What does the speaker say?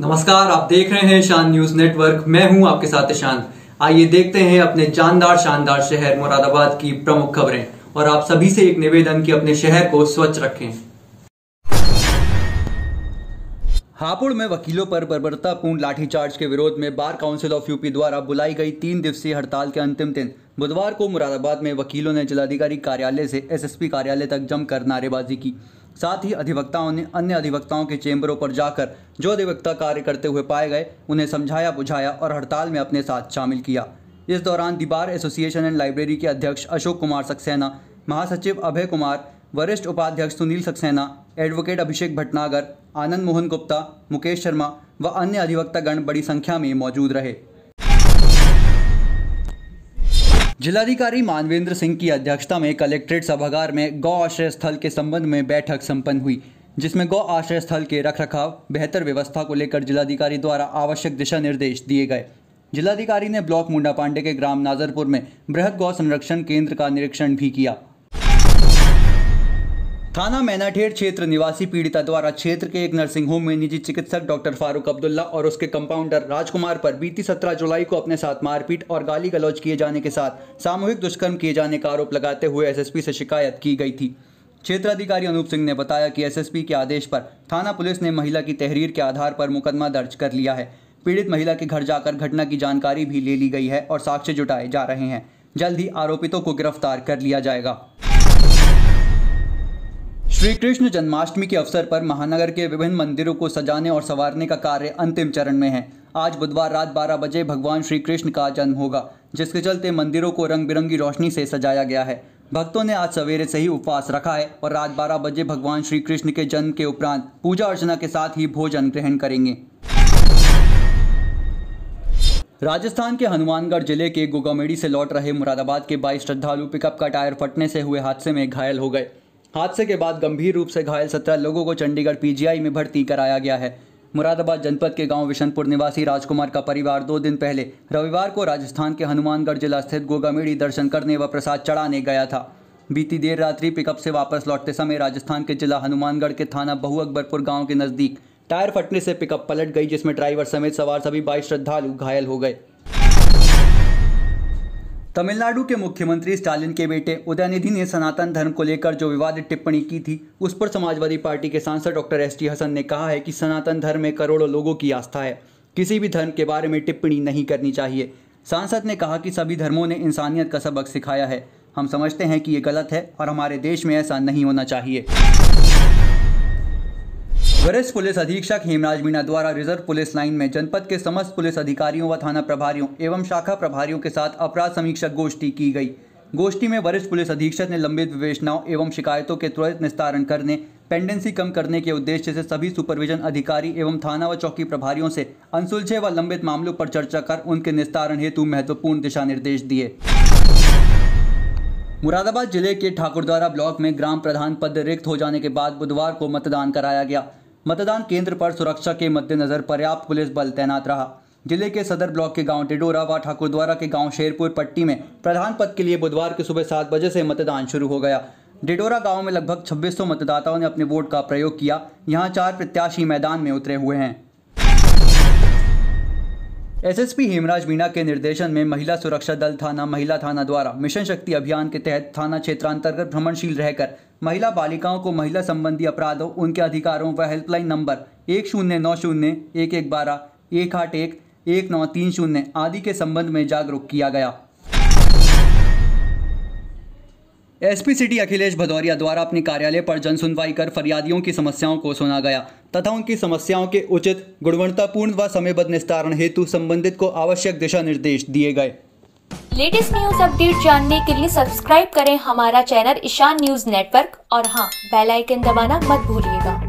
नमस्कार आप देख रहे हैं शान न्यूज नेटवर्क मैं हूं आपके साथ ईशांत आइए देखते हैं अपने जानदार शानदार शहर मुरादाबाद की प्रमुख खबरें और आप सभी से एक निवेदन कि अपने शहर को स्वच्छ रखें हापुड़ में वकीलों पर बर्बरतापूर्ण लाठीचार्ज के विरोध में बार काउंसिल ऑफ यूपी द्वारा बुलाई गई तीन दिवसीय हड़ताल के अंतिम दिन बुधवार को मुरादाबाद में वकीलों ने जिलाधिकारी कार्यालय से एसएसपी कार्यालय तक जमकर नारेबाजी की साथ ही अधिवक्ताओं ने अन्य अधिवक्ताओं के चैम्बरों पर जाकर जो अधिवक्ता कार्य करते हुए पाए गए उन्हें समझाया बुझाया और हड़ताल में अपने साथ शामिल किया इस दौरान दीवार एसोसिएशन एंड लाइब्रेरी के अध्यक्ष अशोक कुमार सक्सेना महासचिव अभय कुमार वरिष्ठ उपाध्यक्ष सुनील सक्सेना एडवोकेट अभिषेक भटनागर आनंद मोहन गुप्ता मुकेश शर्मा व अन्य अधिवक्तागण बड़ी संख्या में मौजूद रहे जिलाधिकारी मानवेंद्र सिंह की अध्यक्षता में कलेक्ट्रेट सभागार में गौ आश्रय स्थल के संबंध में बैठक संपन्न हुई जिसमें गौ आश्रय स्थल के रखरखाव बेहतर व्यवस्था को लेकर जिलाधिकारी द्वारा आवश्यक दिशा निर्देश दिए गए जिलाधिकारी ने ब्लॉक मुंडा पांडे के ग्राम नाजरपुर में बृहद गौ संरक्षण केंद्र का निरीक्षण भी किया थाना मैनाठेड़ क्षेत्र निवासी पीड़िता द्वारा क्षेत्र के एक नर्सिंग होम में निजी चिकित्सक डॉक्टर फारूक अब्दुल्ला और उसके कंपाउंडर राजकुमार पर बीती 17 जुलाई को अपने साथ मारपीट और गाली गलौज किए जाने के साथ सामूहिक दुष्कर्म किए जाने का आरोप लगाते हुए एसएसपी से शिकायत की गई थी क्षेत्राधिकारी अनूप सिंह ने बताया कि एसएसपी के आदेश पर थाना पुलिस ने महिला की तहरीर के आधार पर मुकदमा दर्ज कर लिया है पीड़ित महिला के घर जाकर घटना की जानकारी भी ले ली गई है और साक्ष्य जुटाए जा रहे हैं जल्द ही आरोपितों को गिरफ्तार कर लिया जाएगा श्री कृष्ण जन्माष्टमी के अवसर पर महानगर के विभिन्न मंदिरों को सजाने और संवारने का कार्य अंतिम चरण में है आज बुधवार रात 12 बजे भगवान श्री कृष्ण का जन्म होगा जिसके चलते मंदिरों को रंग बिरंगी रोशनी से सजाया गया है भक्तों ने आज सवेरे से ही उपवास रखा है और रात 12 बजे भगवान श्री कृष्ण के जन्म के उपरांत पूजा अर्चना के साथ ही भोजन ग्रहण करेंगे राजस्थान के हनुमानगढ़ जिले के गोगामेड़ी से लौट रहे मुरादाबाद के 22 श्रद्धालु पिकअप का टायर फटने से हुए हादसे में घायल हो गए हादसे के बाद गंभीर रूप से घायल सत्रह लोगों को चंडीगढ़ पीजीआई में भर्ती कराया गया है मुरादाबाद जनपद के गांव विशनपुर निवासी राजकुमार का परिवार दो दिन पहले रविवार को राजस्थान के हनुमानगढ़ जिला स्थित गोगामेड़ी दर्शन करने व प्रसाद चढ़ाने गया था बीती देर रात्रि पिकअप से वापस लौटते समय राजस्थान के जिला हनुमानगढ़ के थाना बहु अकबरपुर गाँव के नज़दीक टायर फटने से पिकअप पलट गई जिसमें ड्राइवर समेत सवार सभी बाईस श्रद्धालु घायल हो गए तमिलनाडु के मुख्यमंत्री स्टालिन के बेटे उदयनिधि ने सनातन धर्म को लेकर जो विवादित टिप्पणी की थी उस पर समाजवादी पार्टी के सांसद डॉक्टर एस टी हसन ने कहा है कि सनातन धर्म में करोड़ों लोगों की आस्था है किसी भी धर्म के बारे में टिप्पणी नहीं करनी चाहिए सांसद ने कहा कि सभी धर्मों ने इंसानियत का सबक सिखाया है हम समझते हैं कि ये गलत है और हमारे देश में ऐसा नहीं होना चाहिए वरिष्ठ पुलिस अधीक्षक हेमराज मीणा द्वारा रिजर्व पुलिस लाइन में जनपद के समस्त पुलिस अधिकारियों व थाना प्रभारियों एवं शाखा प्रभारियों के साथ अपराध समीक्षक गोष्ठी की गई गोष्ठी में वरिष्ठ पुलिस अधीक्षक ने लंबित विवेचनाओं एवं शिकायतों के त्वरित निस्तारण करने पेंडेंसी कम करने के उद्देश्य से सभी सुपरविजन अधिकारी एवं थाना व चौकी प्रभारियों से अनसुलझे व लंबित मामलों पर चर्चा कर उनके निस्तारण हेतु महत्वपूर्ण दिशा निर्देश दिए मुरादाबाद जिले के ठाकुरद्वारा ब्लॉक में ग्राम प्रधान पद रिक्त हो जाने के बाद बुधवार को मतदान कराया गया मतदान केंद्र पर सुरक्षा के मद्देनजर पर्याप्त पुलिस बल तैनात रहा जिले के सदर ब्लॉक के गांव टिडोरा व ठाकुरद्वारा के गांव शेरपुर पट्टी में प्रधान पद के लिए बुधवार के सुबह सात बजे से मतदान शुरू हो गया डिडोरा गांव में लगभग 2600 मतदाताओं ने अपने वोट का प्रयोग किया यहां चार प्रत्याशी मैदान में उतरे हुए हैं एसएसपी हेमराज मीणा के निर्देशन में महिला सुरक्षा दल थाना महिला थाना द्वारा मिशन शक्ति अभियान के तहत थाना क्षेत्रांतर्गत भ्रमणशील रहकर महिला बालिकाओं को महिला संबंधी अपराधों उनके अधिकारों व हेल्पलाइन नंबर एक शून्य नौ शून्य एक एक बारह एक आठ एक एक नौ तीन शून्य आदि के संबंध में जागरूक किया गया एसपी सिटी अखिलेश भदौरिया द्वारा अपने कार्यालय पर जनसुनवाई कर फरियादियों की समस्याओं को सुना गया तथा उनकी समस्याओं के उचित गुणवत्तापूर्ण व समयबद्ध निस्तारण हेतु संबंधित को आवश्यक दिशा निर्देश दिए गए लेटेस्ट न्यूज अपडेट जानने के लिए सब्सक्राइब करें हमारा चैनल ईशान न्यूज नेटवर्क और हाँ बेल आइकन दबाना मत भूलिएगा